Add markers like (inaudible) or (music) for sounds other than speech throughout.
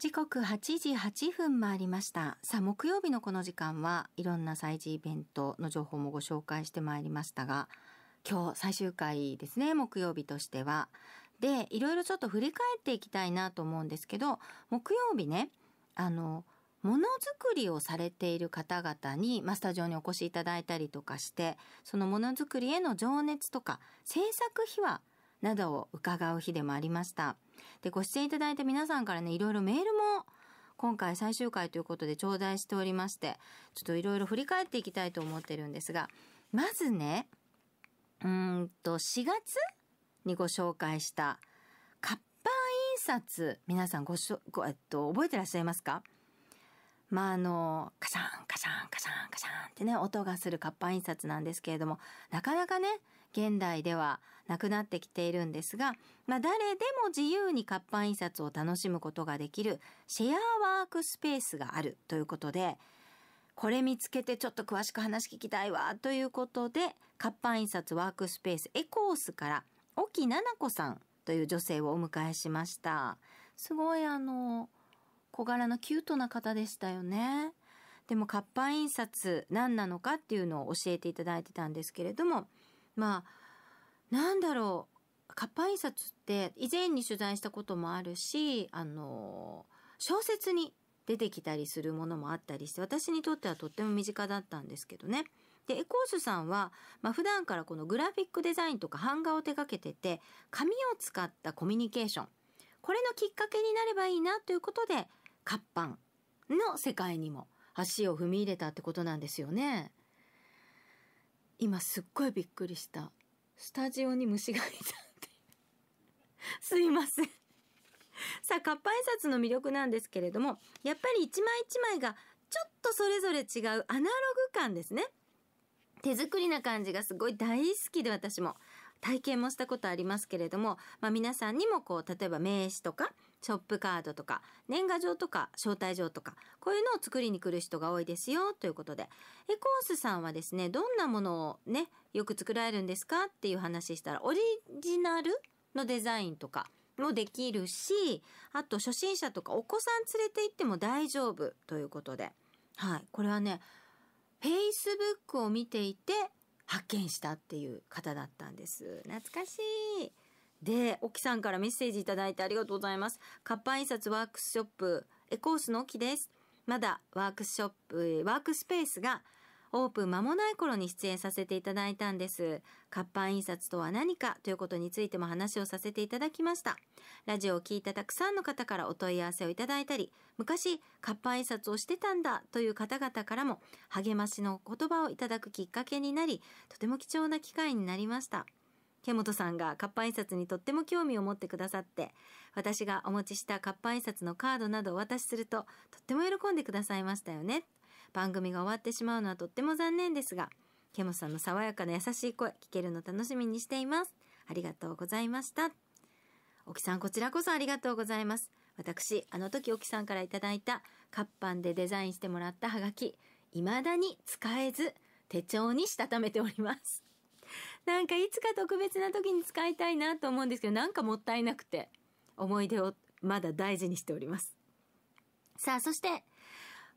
時刻8時8分回りました。さあ、木曜日のこの時間はいろんな催事イベントの情報もご紹介してまいりましたが、今日最終回ですね、木曜日としては。で、いろいろちょっと振り返っていきたいなと思うんですけど、木曜日ね、あの、ものづくりをされている方々に、まあ、スタジオにお越しいただいたりとかして、そのものづくりへの情熱とか、制作秘話などを伺う日でもありました。で、ご出演いただいた皆さんからね、いろいろメールも今回最終回ということで頂戴しておりまして、ちょっといろいろ振り返っていきたいと思ってるんですが、まずね、うんと、4月にご紹介した、活版印刷、皆さんごしょ、ご、えっと、覚えてらっしゃいますかまあ、あの、カシャン、カシャン、カシャン、カシャンってね、音がする活版印刷なんですけれども、なかなかね、現代ではなくなってきているんですが、まあ、誰でも自由に活版印刷を楽しむことができるシェアワークスペースがあるということで、これ見つけてちょっと詳しく話聞きたいわということで、活版印刷ワークスペースエコースから沖奈々子さんという女性をお迎えしました。すごいあの、小柄のキュートな方でしたよね。でも活版印刷何なのかっていうのを教えていただいてたんですけれども、まあ、なんだろう、活版印刷って以前に取材したこともあるし、あの、小説に出てきたりするものもあったりして、私にとってはとっても身近だったんですけどね。で、エコースさんは、まあ、普段からこのグラフィックデザインとか版画を手掛けてて、紙を使ったコミュニケーション。これのきっかけになればいいなということで、活版の世界にも足を踏み入れたってことなんですよね。今すっごいびっくりしたスタジオに虫がいたってすいませんさあ活版印刷の魅力なんですけれどもやっぱり一枚一枚がちょっとそれぞれ違うアナログ感ですね手作りな感じがすごい大好きで私も体験もしたことありますけれども、まあ、皆さんにもこう例えば名刺とかショップカードとか、年賀状とか、招待状とか、こういうのを作りに来る人が多いですよ、ということで。エコースさんはですね、どんなものをね、よく作られるんですかっていう話したら、オリジナルのデザインとか、もできるし、あと初心者とかお子さん連れて行っても大丈夫ということで。はい。これはね、Facebook を見ていて発見したっていう方だったんです。懐かしい。で、沖さんからメッセージいただいてありがとうございます。活版印刷ワークショップ、エコースの沖です。まだワークショップ、ワークスペースがオープン間もない頃に出演させていただいたんです。活版印刷とは何かということについても話をさせていただきました。ラジオを聴いたたくさんの方からお問い合わせをいただいたり、昔活版印刷をしてたんだという方々からも励ましの言葉をいただくきっかけになり、とても貴重な機会になりました。ケモトさんが活版印刷にとっても興味を持ってくださって、私がお持ちした活版印刷のカードなどをお渡しすると、とっても喜んでくださいましたよね。番組が終わってしまうのはとっても残念ですが、ケモトさんの爽やかな優しい声、聞けるの楽しみにしています。ありがとうございました。沖さん、こちらこそありがとうございます。私、あの時沖さんからいただいた、活版でデザインしてもらったハガキ、未だに使えず、手帳にしたためております。なんかいつか特別な時に使いたいなと思うんですけど、なんかもったいなくて、思い出をまだ大事にしております。さあ、そして、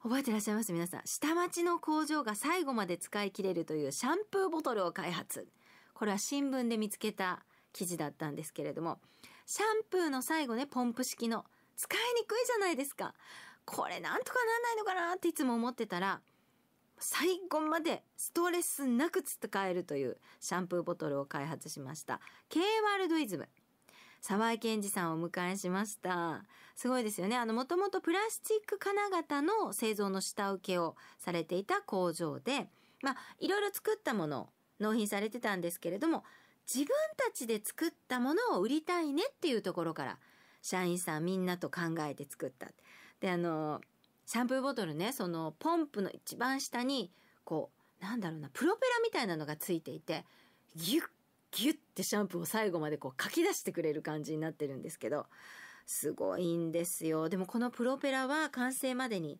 覚えてらっしゃいます皆さん。下町の工場が最後まで使い切れるというシャンプーボトルを開発。これは新聞で見つけた記事だったんですけれども、シャンプーの最後ね、ポンプ式の、使いにくいじゃないですか。これなんとかなんないのかなっていつも思ってたら、最後までストレスなく使えるというシャンプーボトルを開発しました。K ワールドイズム。沢井健二さんをお迎えしました。すごいですよね。あの、もともとプラスチック金型の製造の下請けをされていた工場で、まあ、いろいろ作ったものを納品されてたんですけれども、自分たちで作ったものを売りたいねっていうところから、社員さんみんなと考えて作った。で、あの、シャンプーボトルね、そのポンプの一番下に、こう、なんだろうな、プロペラみたいなのがついていて、ギュッギュッてシャンプーを最後までこうかき出してくれる感じになってるんですけど、すごいんですよ。でもこのプロペラは完成までに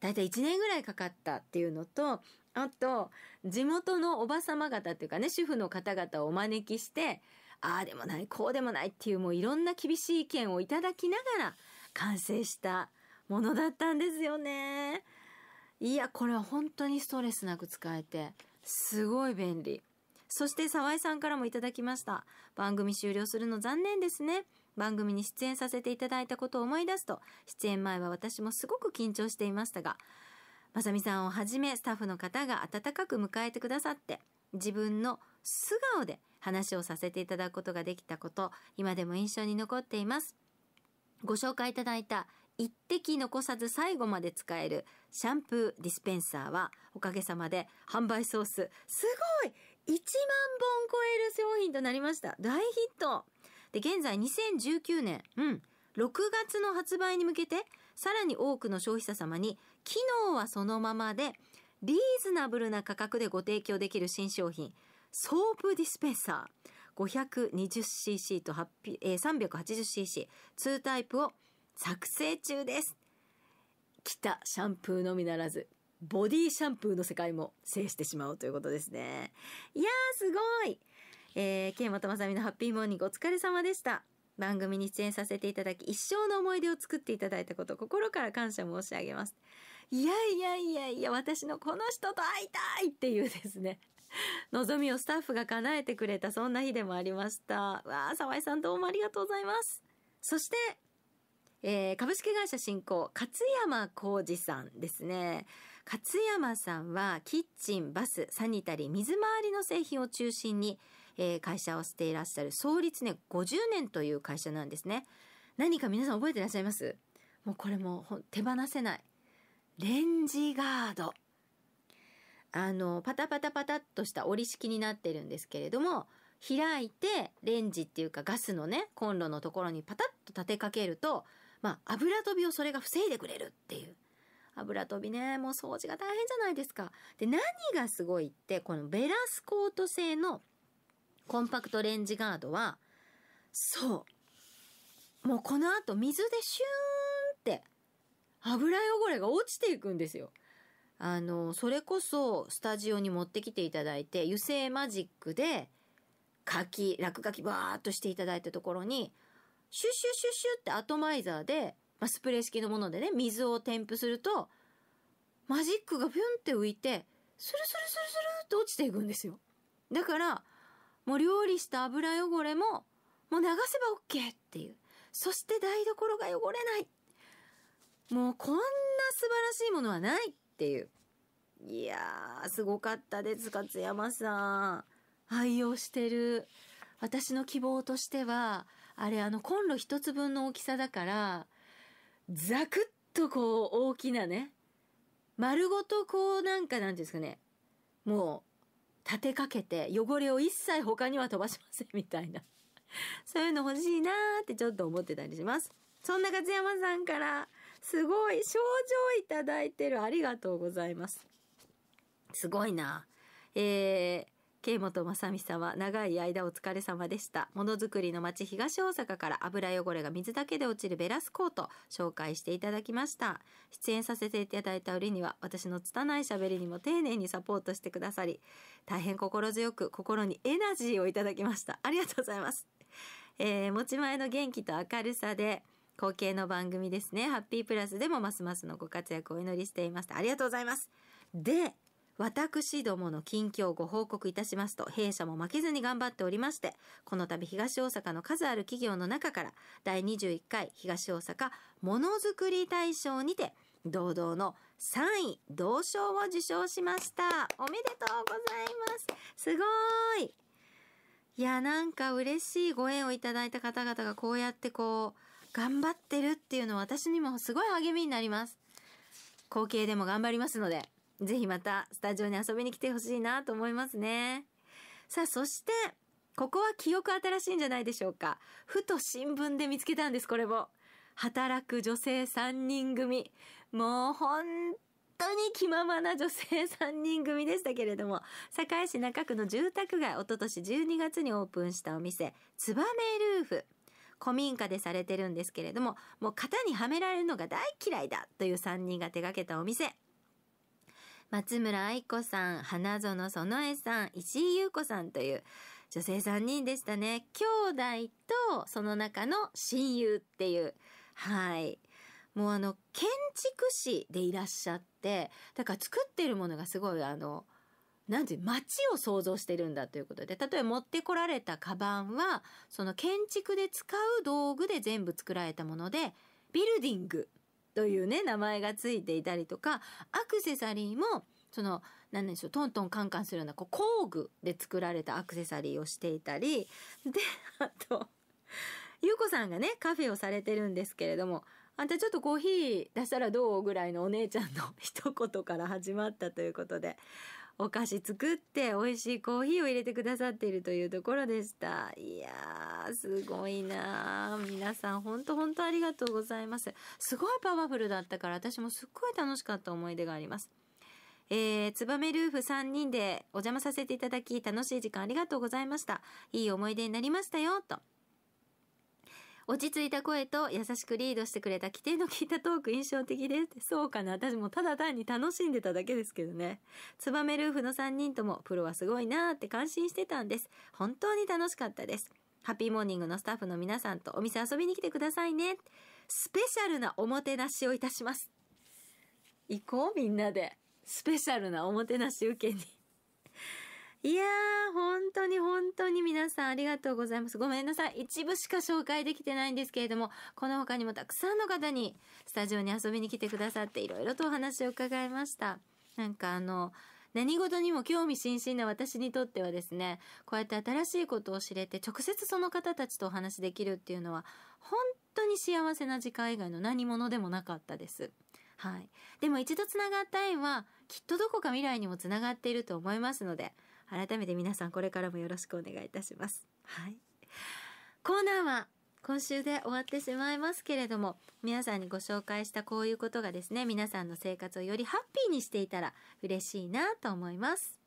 だいたい1年ぐらいかかったっていうのと、あと、地元のおば様方っていうかね、主婦の方々をお招きして、ああでもない、こうでもないっていうもういろんな厳しい意見をいただきながら完成したものだったんですよね。いや、これは本当にストレスなく使えて、すごい便利。そして沢井さんからもいただきました。番組終了するの残念ですね。番組に出演させていただいたことを思い出すと、出演前は私もすごく緊張していましたが、まさみさんをはじめスタッフの方が温かく迎えてくださって、自分の素顔で話をさせていただくことができたこと、今でも印象に残っています。ご紹介いただいた一滴残さず最後まで使えるシャンプーディスペンサーはおかげさまで販売総数すごい1万本超える商品となりました。大ヒットで、現在2019年、うん、6月の発売に向けてさらに多くの消費者様に機能はそのままでリーズナブルな価格でご提供できる新商品ソープディスペンサー 520cc と、えー、380cc2 タイプを作成中です。来たシャンプーのみならず、ボディシャンプーの世界も制してしまうということですね。いやー、すごいえー、ケイマタマサミのハッピーモーニングお疲れ様でした。番組に出演させていただき、一生の思い出を作っていただいたこと、心から感謝申し上げます。いやいやいやいや、私のこの人と会いたいっていうですね。(laughs) 望みをスタッフが叶えてくれた、そんな日でもありました。わあ、沢井さんどうもありがとうございます。そして、えー、株式会社振興、勝山浩二さんですね。勝山さんは、キッチン、バス、サニタリー、水回りの製品を中心に、えー、会社をしていらっしゃる、創立ね、50年という会社なんですね。何か皆さん覚えていらっしゃいますもうこれも手放せない。レンジガード。あの、パタパタパタっとした折り式になってるんですけれども、開いて、レンジっていうかガスのね、コンロのところにパタッと立てかけると、まあ、油飛びをそれが防いでくれるっていう。油飛びね、もう掃除が大変じゃないですか。で、何がすごいって、このベラスコート製のコンパクトレンジガードは、そう。もうこの後水でシューンって油汚れが落ちていくんですよ。あの、それこそスタジオに持ってきていただいて、油性マジックで書き、落書きバーっとしていただいたところに、シュッシュッシュッシュってアトマイザーで、まあ、スプレー式のものでね、水を添付すると、マジックがピュンって浮いて、スルスルスルスルって落ちていくんですよ。だから、もう料理した油汚れも、もう流せば OK っていう。そして台所が汚れないもうこんな素晴らしいものはないっていう。いやー、すごかったです、勝山さん。愛用してる。私の希望としては、あれあのコンロ一つ分の大きさだから、ザクッとこう大きなね、丸ごとこうなんかなんですかね、もう立てかけて汚れを一切他には飛ばしませんみたいな。そういうの欲しいなーってちょっと思ってたりします。そんな勝山さんから、すごい、賞状いただいてる。ありがとうございます。すごいな。えー、慶本正美様、長い間お疲れ様でした。ものづくりの街東大阪から油汚れが水だけで落ちるベラスコート紹介していただきました。出演させていただいた折には私の拙い喋りにも丁寧にサポートしてくださり、大変心強く心にエナジーをいただきました。ありがとうございます。えー、持ち前の元気と明るさで、後継の番組ですね。ハッピープラスでもますますのご活躍をお祈りしています。ありがとうございます。で、私どもの近況をご報告いたしますと、弊社も負けずに頑張っておりまして、この度東大阪の数ある企業の中から、第21回東大阪ものづくり大賞にて、堂々の3位同賞を受賞しました。おめでとうございます。すごーい。いや、なんか嬉しいご縁をいただいた方々がこうやってこう、頑張ってるっていうのは私にもすごい励みになります。後継でも頑張りますので。ぜひまたスタジオに遊びに来てほしいなと思いますね。さあ、そして、ここは記憶新しいんじゃないでしょうか。ふと新聞で見つけたんです、これも。働く女性3人組。もう本当に気ままな女性3人組でしたけれども、堺市中区の住宅街、おととし12月にオープンしたお店、ツバメルーフ。古民家でされてるんですけれども、もう型にはめられるのが大嫌いだという3人が手掛けたお店。松村愛子さん、花園園江さん、石井優子さんという女性3人でしたね。兄弟とその中の親友っていう。はい。もうあの、建築士でいらっしゃって、だから作ってるものがすごいあの、なんていう、街を想像してるんだということで、例えば持ってこられたカバンは、その建築で使う道具で全部作られたもので、ビルディングというね、名前がついていたりとか、アクセサリーも、その、何でしょう、トントンカンカンするような、こう、工具で作られたアクセサリーをしていたり、で、あと、ゆうこさんがね、カフェをされてるんですけれども、あんたちょっとコーヒー出したらどうぐらいのお姉ちゃんの (laughs) 一言から始まったということで、お菓子作って美味しいコーヒーを入れてくださっているというところでした。いやー、すごいなー。皆さん、ほんとほんとありがとうございます。すごいパワフルだったから、私もすっごい楽しかった思い出があります。えー、つばめルーフ3人でお邪魔させていただき、楽しい時間ありがとうございました。いい思い出になりましたよ、と。落ち着いた声と優しくリードしてくれた規定の聞いたトーク印象的です。そうかな私もただ単に楽しんでただけですけどね。ツバメルーフの3人ともプロはすごいなーって感心してたんです。本当に楽しかったです。ハッピーモーニングのスタッフの皆さんとお店遊びに来てくださいね。スペシャルなおもてなしをいたします。行こうみんなで。スペシャルなおもてなし受けに。いや本当に本当に皆さんありがとうございます。ごめんなさい。一部しか紹介できてないんですけれども、この他にもたくさんの方にスタジオに遊びに来てくださっていろいろとお話を伺いました。なんかあの、何事にも興味津々な私にとってはですね、こうやって新しいことを知れて直接その方たちとお話できるっていうのは、本当に幸せな時間以外の何者でもなかったです。はい。でも一度繋がった縁は、きっとどこか未来にも繋がっていると思いますので、改めて皆さんこれからもよろしくお願いいたします。はい。コーナーは今週で終わってしまいますけれども、皆さんにご紹介したこういうことがですね、皆さんの生活をよりハッピーにしていたら嬉しいなと思います。